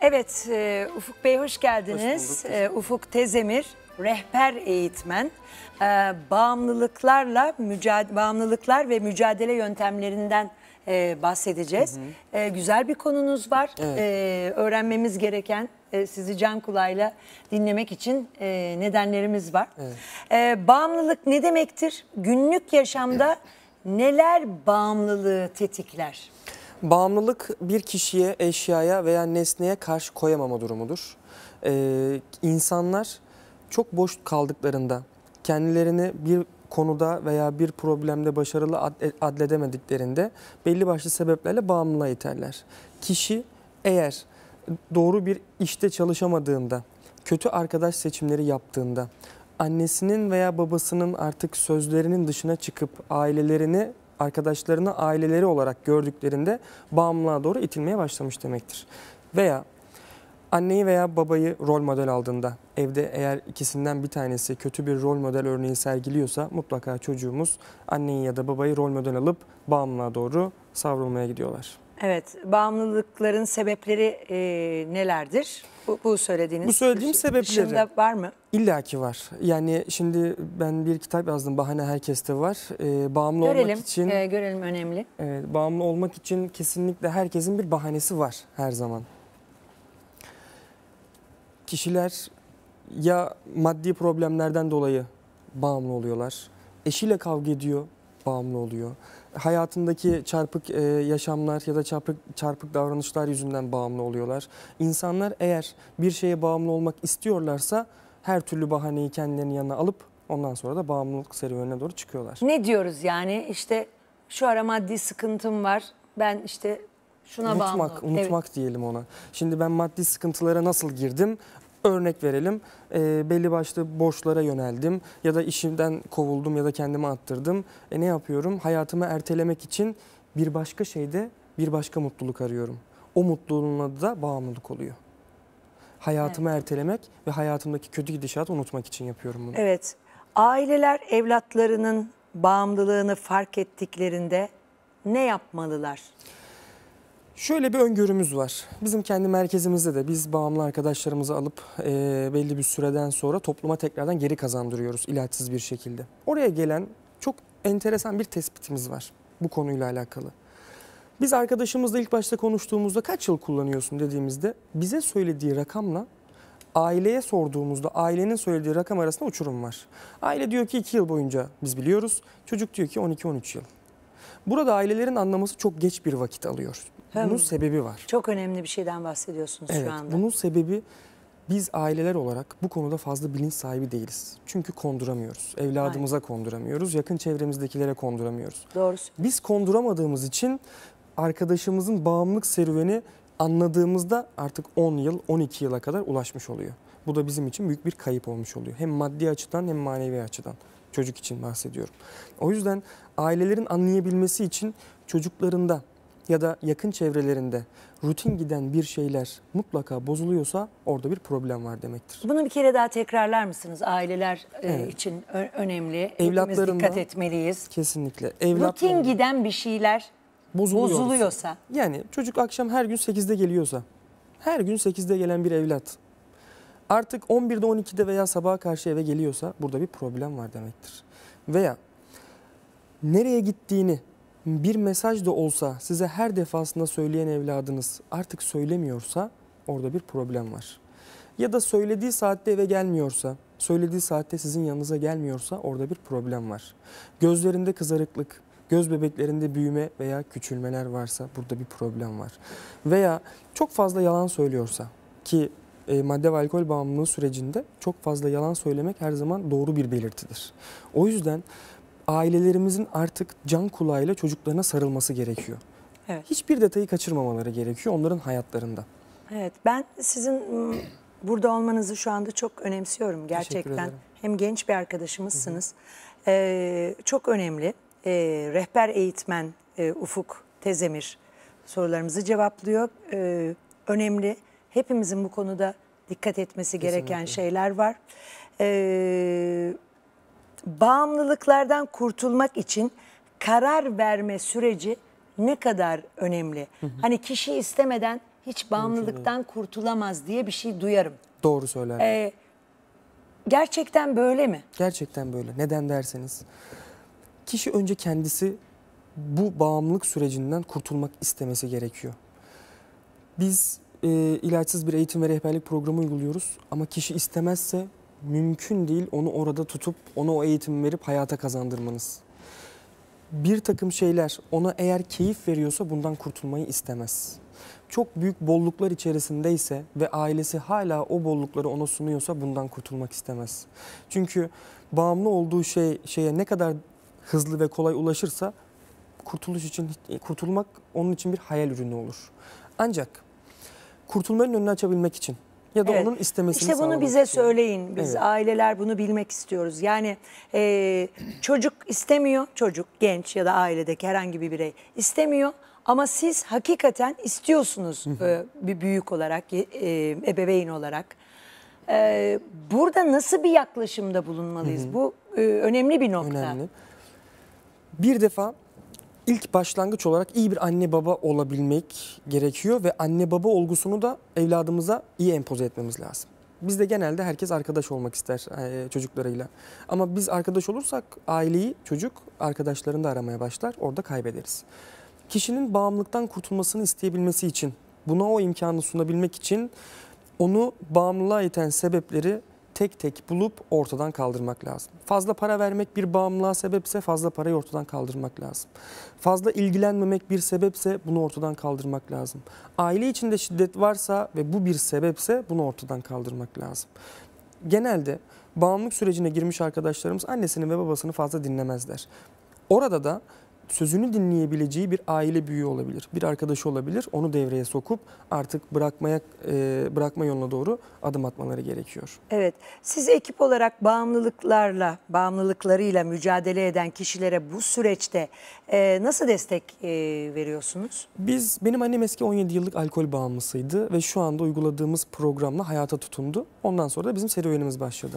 Evet, e, Ufuk Bey hoş geldiniz. Hoş bulduk. E, Ufuk Tezemir, rehber eğitmen. E, bağımlılıklarla mücadele, bağımlılıklar ve mücadele yöntemlerinden bahsedeceğiz. Hı hı. güzel bir konunuz var. Evet. öğrenmemiz gereken sizi can kulağıyla dinlemek için nedenlerimiz var. Evet. bağımlılık ne demektir? Günlük yaşamda neler bağımlılığı tetikler? Bağımlılık bir kişiye, eşyaya veya nesneye karşı koyamama durumudur. Ee, insanlar çok boş kaldıklarında kendilerini bir konuda veya bir problemde başarılı e, adledemediklerinde belli başlı sebeplerle bağımlılığa iterler. Kişi eğer doğru bir işte çalışamadığında, kötü arkadaş seçimleri yaptığında, annesinin veya babasının artık sözlerinin dışına çıkıp ailelerini arkadaşlarını aileleri olarak gördüklerinde bağımlılığa doğru itilmeye başlamış demektir. Veya anneyi veya babayı rol model aldığında evde eğer ikisinden bir tanesi kötü bir rol model örneği sergiliyorsa mutlaka çocuğumuz anneyi ya da babayı rol model alıp bağımlılığa doğru savrulmaya gidiyorlar. Evet, bağımlılıkların sebepleri e, nelerdir? Bu, bu söylediğiniz. Bu söylediğim şey. sebepleri. var mı? İlla ki var. Yani şimdi ben bir kitap yazdım. Bahane herkeste var. Ee, bağımlı görelim, olmak için... Görelim. görelim, önemli. Evet, bağımlı olmak için kesinlikle herkesin bir bahanesi var her zaman. Kişiler ya maddi problemlerden dolayı bağımlı oluyorlar. Eşiyle kavga ediyor, bağımlı oluyor hayatındaki çarpık e, yaşamlar ya da çarpık çarpık davranışlar yüzünden bağımlı oluyorlar. İnsanlar eğer bir şeye bağımlı olmak istiyorlarsa her türlü bahaneyi kendilerinin yanına alıp ondan sonra da bağımlılık serüvenine doğru çıkıyorlar. Ne diyoruz yani işte şu ara maddi sıkıntım var ben işte şuna unutmak, bağımlı Unutmak evet. diyelim ona. Şimdi ben maddi sıkıntılara nasıl girdim Örnek verelim e, belli başlı borçlara yöneldim ya da işimden kovuldum ya da kendimi attırdım. E, ne yapıyorum? Hayatımı ertelemek için bir başka şeyde bir başka mutluluk arıyorum. O mutluluğun adı da bağımlılık oluyor. Hayatımı evet. ertelemek ve hayatımdaki kötü gidişatı unutmak için yapıyorum bunu. Evet. Aileler evlatlarının bağımlılığını fark ettiklerinde ne yapmalılar? Şöyle bir öngörümüz var. Bizim kendi merkezimizde de biz bağımlı arkadaşlarımızı alıp e, belli bir süreden sonra topluma tekrardan geri kazandırıyoruz ilaçsız bir şekilde. Oraya gelen çok enteresan bir tespitimiz var bu konuyla alakalı. Biz arkadaşımızla ilk başta konuştuğumuzda kaç yıl kullanıyorsun dediğimizde bize söylediği rakamla aileye sorduğumuzda ailenin söylediği rakam arasında uçurum var. Aile diyor ki 2 yıl boyunca biz biliyoruz. Çocuk diyor ki 12-13 yıl. Burada ailelerin anlaması çok geç bir vakit alıyor bunun sebebi var. Çok önemli bir şeyden bahsediyorsunuz evet, şu anda. Bunun sebebi biz aileler olarak bu konuda fazla bilinç sahibi değiliz. Çünkü konduramıyoruz. Evladımıza Aynen. konduramıyoruz, yakın çevremizdekilere konduramıyoruz. Doğru. Biz konduramadığımız için arkadaşımızın bağımlılık serüveni anladığımızda artık 10 yıl, 12 yıla kadar ulaşmış oluyor. Bu da bizim için büyük bir kayıp olmuş oluyor. Hem maddi açıdan hem manevi açıdan. Çocuk için bahsediyorum. O yüzden ailelerin anlayabilmesi için çocuklarında ya da yakın çevrelerinde rutin giden bir şeyler mutlaka bozuluyorsa orada bir problem var demektir. Bunu bir kere daha tekrarlar mısınız? Aileler e, evet. için önemli. Evlatlarında dikkat etmeliyiz. Kesinlikle. evlat rutin giden bir şeyler bozuluyorsa, bozuluyorsa. Yani çocuk akşam her gün 8'de geliyorsa. Her gün 8'de gelen bir evlat artık 11'de 12'de veya sabaha karşı eve geliyorsa burada bir problem var demektir. Veya nereye gittiğini bir mesaj da olsa size her defasında söyleyen evladınız artık söylemiyorsa orada bir problem var. Ya da söylediği saatte eve gelmiyorsa, söylediği saatte sizin yanınıza gelmiyorsa orada bir problem var. Gözlerinde kızarıklık, göz bebeklerinde büyüme veya küçülmeler varsa burada bir problem var. Veya çok fazla yalan söylüyorsa ki e, madde ve alkol bağımlılığı sürecinde çok fazla yalan söylemek her zaman doğru bir belirtidir. O yüzden ailelerimizin artık can kulağıyla çocuklarına sarılması gerekiyor. Evet. Hiçbir detayı kaçırmamaları gerekiyor onların hayatlarında. Evet ben sizin burada olmanızı şu anda çok önemsiyorum gerçekten. Hem genç bir arkadaşımızsınız. Hı hı. Ee, çok önemli. Ee, rehber eğitmen e, Ufuk Tezemir sorularımızı cevaplıyor. Ee, önemli. Hepimizin bu konuda dikkat etmesi Kesinlikle. gereken şeyler var. Ee, bağımlılıklardan kurtulmak için karar verme süreci ne kadar önemli? Hı hı. Hani kişi istemeden hiç bağımlılıktan kurtulamaz diye bir şey duyarım. Doğru söyler. Ee, gerçekten böyle mi? Gerçekten böyle. Neden derseniz. Kişi önce kendisi bu bağımlılık sürecinden kurtulmak istemesi gerekiyor. Biz e, ilaçsız bir eğitim ve rehberlik programı uyguluyoruz ama kişi istemezse mümkün değil onu orada tutup ona o eğitimi verip hayata kazandırmanız. Bir takım şeyler ona eğer keyif veriyorsa bundan kurtulmayı istemez. Çok büyük bolluklar içerisindeyse ve ailesi hala o bollukları ona sunuyorsa bundan kurtulmak istemez. Çünkü bağımlı olduğu şey şeye ne kadar hızlı ve kolay ulaşırsa kurtuluş için kurtulmak onun için bir hayal ürünü olur. Ancak kurtulmanın önünü açabilmek için ya da evet. onun istemesini İşte bunu bize için. söyleyin. Biz evet. aileler bunu bilmek istiyoruz. Yani e, çocuk istemiyor, çocuk, genç ya da ailedeki herhangi bir birey istemiyor. Ama siz hakikaten istiyorsunuz e, bir büyük olarak, e, e, ebeveyn olarak. E, burada nasıl bir yaklaşımda bulunmalıyız? Bu e, önemli bir nokta. Önemli. Bir defa ilk başlangıç olarak iyi bir anne baba olabilmek gerekiyor ve anne baba olgusunu da evladımıza iyi empoze etmemiz lazım. Bizde genelde herkes arkadaş olmak ister e, çocuklarıyla. Ama biz arkadaş olursak aileyi çocuk arkadaşlarını da aramaya başlar. Orada kaybederiz. Kişinin bağımlılıktan kurtulmasını isteyebilmesi için, buna o imkanı sunabilmek için onu bağımlılığa iten sebepleri tek tek bulup ortadan kaldırmak lazım. Fazla para vermek bir bağımlılığa sebepse fazla parayı ortadan kaldırmak lazım. Fazla ilgilenmemek bir sebepse bunu ortadan kaldırmak lazım. Aile içinde şiddet varsa ve bu bir sebepse bunu ortadan kaldırmak lazım. Genelde bağımlılık sürecine girmiş arkadaşlarımız annesini ve babasını fazla dinlemezler. Orada da sözünü dinleyebileceği bir aile büyüğü olabilir, bir arkadaşı olabilir. Onu devreye sokup artık bırakmaya e, bırakma yoluna doğru adım atmaları gerekiyor. Evet, siz ekip olarak bağımlılıklarla, bağımlılıklarıyla mücadele eden kişilere bu süreçte e, nasıl destek e, veriyorsunuz? Biz, benim annem eski 17 yıllık alkol bağımlısıydı ve şu anda uyguladığımız programla hayata tutundu. Ondan sonra da bizim serüvenimiz başladı.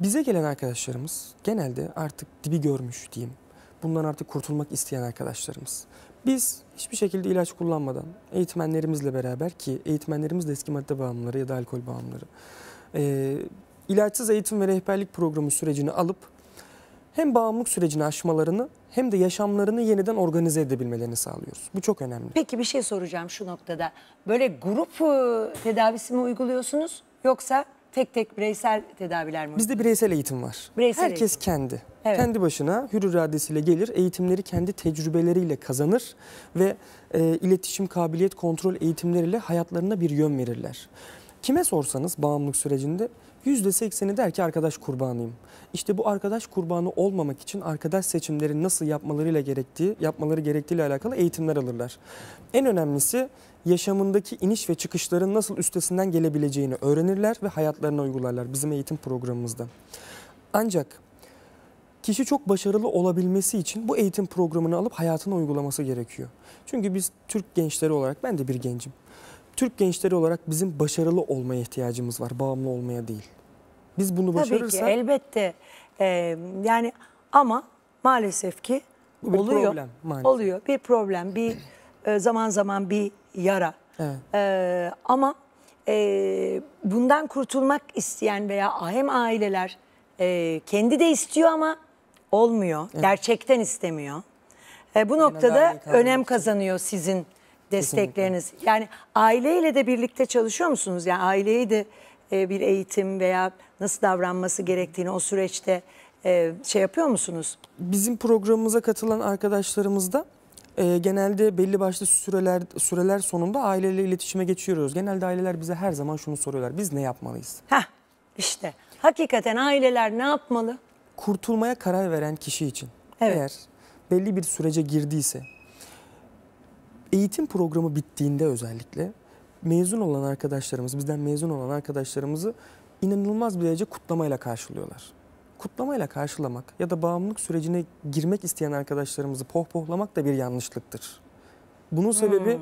Bize gelen arkadaşlarımız genelde artık dibi görmüş diyeyim bundan artık kurtulmak isteyen arkadaşlarımız. Biz hiçbir şekilde ilaç kullanmadan eğitmenlerimizle beraber ki eğitmenlerimiz de eski madde bağımlıları ya da alkol bağımlıları e, ilaçsız eğitim ve rehberlik programı sürecini alıp hem bağımlılık sürecini aşmalarını hem de yaşamlarını yeniden organize edebilmelerini sağlıyoruz. Bu çok önemli. Peki bir şey soracağım şu noktada. Böyle grup e, tedavisi mi uyguluyorsunuz yoksa tek tek bireysel tedaviler mi? Bizde bireysel eğitim var. Bireysel Herkes eğitim. kendi. Evet. Kendi başına hür iradesiyle gelir, eğitimleri kendi tecrübeleriyle kazanır ve e, iletişim, kabiliyet, kontrol eğitimleriyle hayatlarına bir yön verirler. Kime sorsanız bağımlılık sürecinde %80'i der ki arkadaş kurbanıyım. İşte bu arkadaş kurbanı olmamak için arkadaş seçimleri nasıl yapmalarıyla gerektiği, yapmaları gerektiğiyle alakalı eğitimler alırlar. En önemlisi yaşamındaki iniş ve çıkışların nasıl üstesinden gelebileceğini öğrenirler ve hayatlarına uygularlar bizim eğitim programımızda. Ancak kişi çok başarılı olabilmesi için bu eğitim programını alıp hayatına uygulaması gerekiyor. Çünkü biz Türk gençleri olarak ben de bir gencim. Türk gençleri olarak bizim başarılı olmaya ihtiyacımız var, bağımlı olmaya değil. Biz bunu başarırsak... Tabii ki elbette. Ee, yani ama maalesef ki bu bir oluyor. Problem, maalesef. Oluyor bir problem, bir e, zaman zaman bir yara. Evet. Ee, ama e, bundan kurtulmak isteyen veya hem aileler e, kendi de istiyor ama olmuyor. Evet. Gerçekten istemiyor. E, bu noktada önem kazanıyor sizin destekleriniz. Kesinlikle. Yani aileyle de birlikte çalışıyor musunuz? Yani aileyi de e, bir eğitim veya nasıl davranması gerektiğini o süreçte e, şey yapıyor musunuz? Bizim programımıza katılan arkadaşlarımızda e, genelde belli başlı süreler süreler sonunda aileyle iletişime geçiyoruz. Genelde aileler bize her zaman şunu soruyorlar. Biz ne yapmalıyız? Heh işte hakikaten aileler ne yapmalı? Kurtulmaya karar veren kişi için evet. eğer belli bir sürece girdiyse eğitim programı bittiğinde özellikle mezun olan arkadaşlarımız, bizden mezun olan arkadaşlarımızı inanılmaz bir derece kutlamayla karşılıyorlar kutlamayla karşılamak ya da bağımlılık sürecine girmek isteyen arkadaşlarımızı pohpohlamak da bir yanlışlıktır. Bunun sebebi hmm.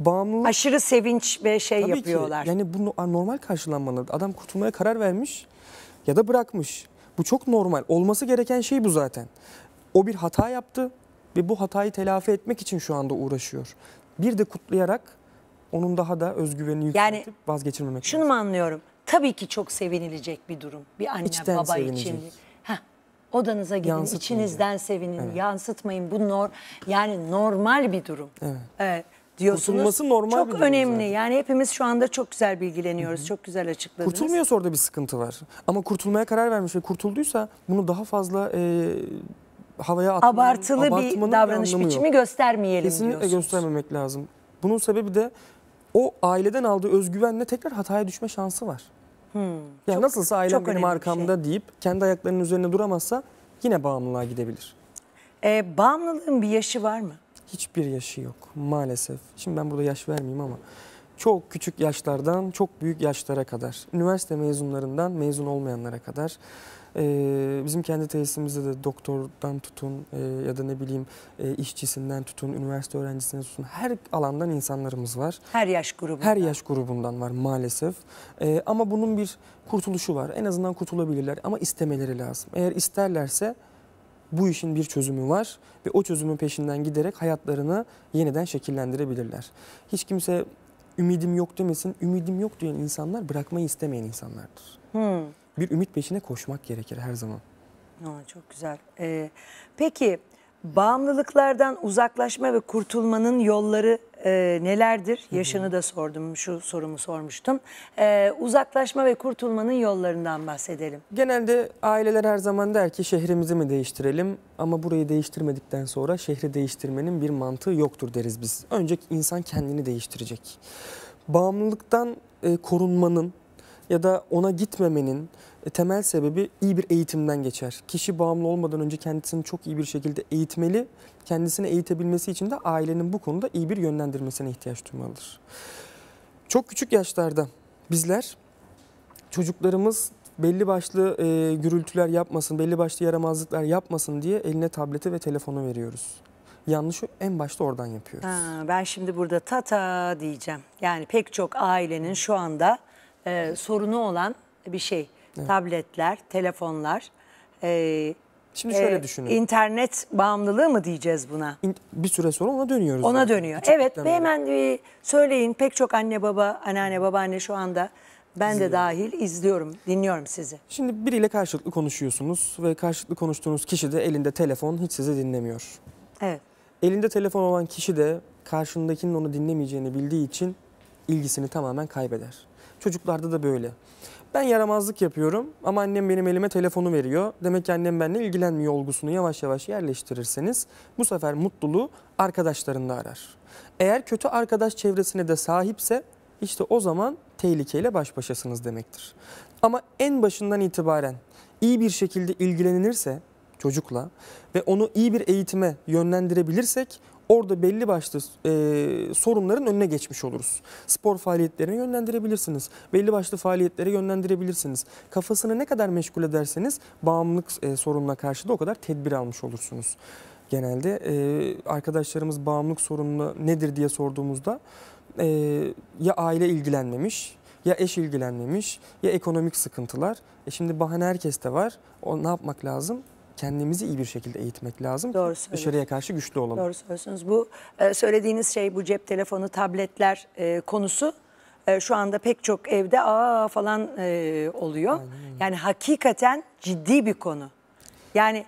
bağımlılık... Aşırı sevinç ve şey Tabii yapıyorlar. Ki, yani bu normal karşılanmalı. Adam kurtulmaya karar vermiş ya da bırakmış. Bu çok normal. Olması gereken şey bu zaten. O bir hata yaptı ve bu hatayı telafi etmek için şu anda uğraşıyor. Bir de kutlayarak onun daha da özgüvenini yükseltip yani, vazgeçirmemek şunu mu anlıyorum? tabii ki çok sevinilecek bir durum. Bir anne İçten baba sevinecek. için. Heh, odanıza gidin, içinizden sevinin, evet. yansıtmayın. Bu nor yani normal bir durum. Evet. Ee, diyorsunuz. Kurtulması normal çok bir durum önemli. Zaten. Yani hepimiz şu anda çok güzel bilgileniyoruz. Hı-hı. Çok güzel açıkladınız. Kurtulmuyorsa orada bir sıkıntı var. Ama kurtulmaya karar vermiş ve kurtulduysa bunu daha fazla e, havaya atmanın, abartılı bir davranış bir biçimi göstermeyelim Kesinlikle diyorsunuz. göstermemek lazım. Bunun sebebi de o aileden aldığı özgüvenle tekrar hataya düşme şansı var. Hmm. Ya çok, nasılsa ailem benim arkamda şey. deyip kendi ayaklarının üzerine duramazsa yine bağımlılığa gidebilir. Ee, bağımlılığın bir yaşı var mı? Hiçbir yaşı yok maalesef. Şimdi ben burada yaş vermeyeyim ama çok küçük yaşlardan çok büyük yaşlara kadar, üniversite mezunlarından mezun olmayanlara kadar ee, bizim kendi tesisimizde de doktordan tutun e, ya da ne bileyim e, işçisinden tutun, üniversite öğrencisinden tutun her alandan insanlarımız var. Her yaş grubundan. Her yaş grubundan var maalesef. Ee, ama bunun bir kurtuluşu var. En azından kurtulabilirler ama istemeleri lazım. Eğer isterlerse bu işin bir çözümü var ve o çözümün peşinden giderek hayatlarını yeniden şekillendirebilirler. Hiç kimse ümidim yok demesin. Ümidim yok diyen insanlar bırakmayı istemeyen insanlardır. Hmm bir ümit peşine koşmak gerekir her zaman. Aa, çok güzel. Ee, peki bağımlılıklardan uzaklaşma ve kurtulmanın yolları e, nelerdir? Yaşını da sordum, şu sorumu sormuştum. E, uzaklaşma ve kurtulmanın yollarından bahsedelim. Genelde aileler her zaman der ki şehrimizi mi değiştirelim ama burayı değiştirmedikten sonra şehri değiştirmenin bir mantığı yoktur deriz biz. Önce insan kendini değiştirecek. Bağımlılıktan e, korunmanın, ya da ona gitmemenin e, temel sebebi iyi bir eğitimden geçer. Kişi bağımlı olmadan önce kendisini çok iyi bir şekilde eğitmeli. Kendisini eğitebilmesi için de ailenin bu konuda iyi bir yönlendirmesine ihtiyaç duymalıdır. Çok küçük yaşlarda bizler çocuklarımız belli başlı e, gürültüler yapmasın, belli başlı yaramazlıklar yapmasın diye eline tableti ve telefonu veriyoruz. Yanlışı en başta oradan yapıyoruz. Ha, ben şimdi burada tata diyeceğim. Yani pek çok ailenin şu anda e, sorunu olan bir şey. Evet. Tabletler, telefonlar. E, Şimdi şöyle e, düşünün. İnternet bağımlılığı mı diyeceğiz buna? İn, bir süre sonra ona dönüyoruz. Ona zaten. dönüyor. Çok evet ve hemen bir söyleyin pek çok anne baba, anneanne babaanne şu anda ben de dahil izliyorum, dinliyorum sizi. Şimdi biriyle karşılıklı konuşuyorsunuz ve karşılıklı konuştuğunuz kişi de elinde telefon hiç sizi dinlemiyor. Evet. Elinde telefon olan kişi de karşındakinin onu dinlemeyeceğini bildiği için ilgisini tamamen kaybeder. Çocuklarda da böyle. Ben yaramazlık yapıyorum ama annem benim elime telefonu veriyor. Demek ki annem benimle ilgilenmiyor olgusunu yavaş yavaş yerleştirirseniz bu sefer mutluluğu arkadaşlarında arar. Eğer kötü arkadaş çevresine de sahipse işte o zaman tehlikeyle baş başasınız demektir. Ama en başından itibaren iyi bir şekilde ilgilenilirse çocukla ve onu iyi bir eğitime yönlendirebilirsek Orada belli başlı e, sorunların önüne geçmiş oluruz. Spor faaliyetlerine yönlendirebilirsiniz. Belli başlı faaliyetlere yönlendirebilirsiniz. Kafasını ne kadar meşgul ederseniz bağımlılık e, sorununa karşı da o kadar tedbir almış olursunuz. Genelde e, arkadaşlarımız bağımlılık sorunu nedir diye sorduğumuzda e, ya aile ilgilenmemiş ya eş ilgilenmemiş ya ekonomik sıkıntılar. E şimdi bahane herkeste var. O ne yapmak lazım? kendimizi iyi bir şekilde eğitmek lazım. Doğru ki dışarıya karşı güçlü olalım. Doğru söylüyorsunuz. Bu e, söylediğiniz şey bu cep telefonu, tabletler e, konusu e, şu anda pek çok evde aa falan oluyor. Yani hakikaten ciddi bir konu. Yani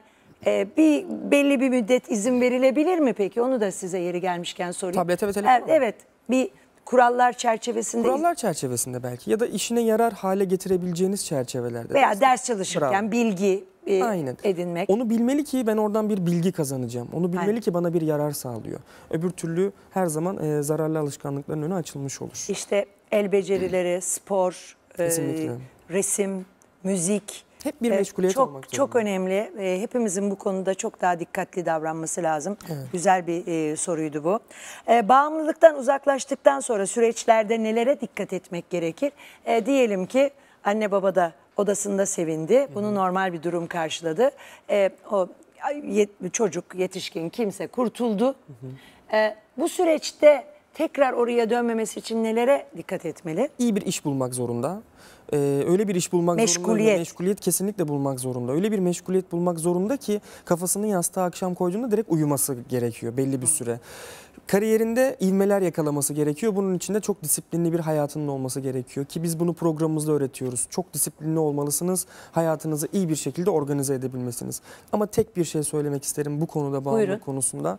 e, bir belli bir müddet izin verilebilir mi peki? Onu da size yeri gelmişken sorayım. Tablete ve telefon. Evet, evet. Bir kurallar çerçevesinde. Kurallar çerçevesinde belki ya da işine yarar hale getirebileceğiniz çerçevelerde. Veya ders çalışırken Bravo. bilgi e, Aynen. edinmek. Onu bilmeli ki ben oradan bir bilgi kazanacağım. Onu bilmeli Aynen. ki bana bir yarar sağlıyor. Öbür türlü her zaman e, zararlı alışkanlıkların önü açılmış olur. İşte el becerileri, spor, e, resim, müzik, hep bir e, meşguliyet çok, olmak zorunda. Çok önemli. E, hepimizin bu konuda çok daha dikkatli davranması lazım. Evet. Güzel bir e, soruydu bu. E, bağımlılıktan uzaklaştıktan sonra süreçlerde nelere dikkat etmek gerekir? E, diyelim ki Anne baba da odasında sevindi. Bunu normal bir durum karşıladı. E, o yet, çocuk, yetişkin kimse kurtuldu. Hı e, bu süreçte tekrar oraya dönmemesi için nelere dikkat etmeli? İyi bir iş bulmak zorunda e, öyle bir iş bulmak meşguliyet. zorunda. Meşguliyet kesinlikle bulmak zorunda. Öyle bir meşguliyet bulmak zorunda ki kafasını yastığa akşam koyduğunda direkt uyuması gerekiyor belli bir süre. Kariyerinde ivmeler yakalaması gerekiyor. Bunun için de çok disiplinli bir hayatının olması gerekiyor. Ki biz bunu programımızda öğretiyoruz. Çok disiplinli olmalısınız. Hayatınızı iyi bir şekilde organize edebilmesiniz. Ama tek bir şey söylemek isterim bu konuda bağımlılık konusunda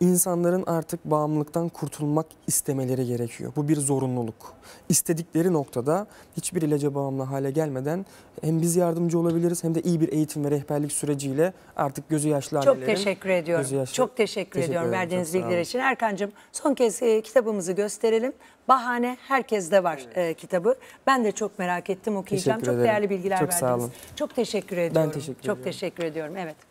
insanların artık bağımlılıktan kurtulmak istemeleri gerekiyor. Bu bir zorunluluk. İstedikleri noktada hiçbir ilaca bağımlı hale gelmeden hem biz yardımcı olabiliriz hem de iyi bir eğitim ve rehberlik süreciyle artık gözü yaşlı Çok teşekkür ediyorum. Gözü yaşlı... Çok teşekkür, teşekkür ediyorum ederim. verdiğiniz bilgiler için. Erkancığım son kez e, kitabımızı gösterelim. Bahane herkeste var evet. e, kitabı. Ben de çok merak ettim okuyacağım. Teşekkür çok ederim. değerli bilgiler çok verdiniz. Sağ olun. Çok teşekkür ediyorum. Ben teşekkür ediyorum. Çok teşekkür ediyorum. Evet.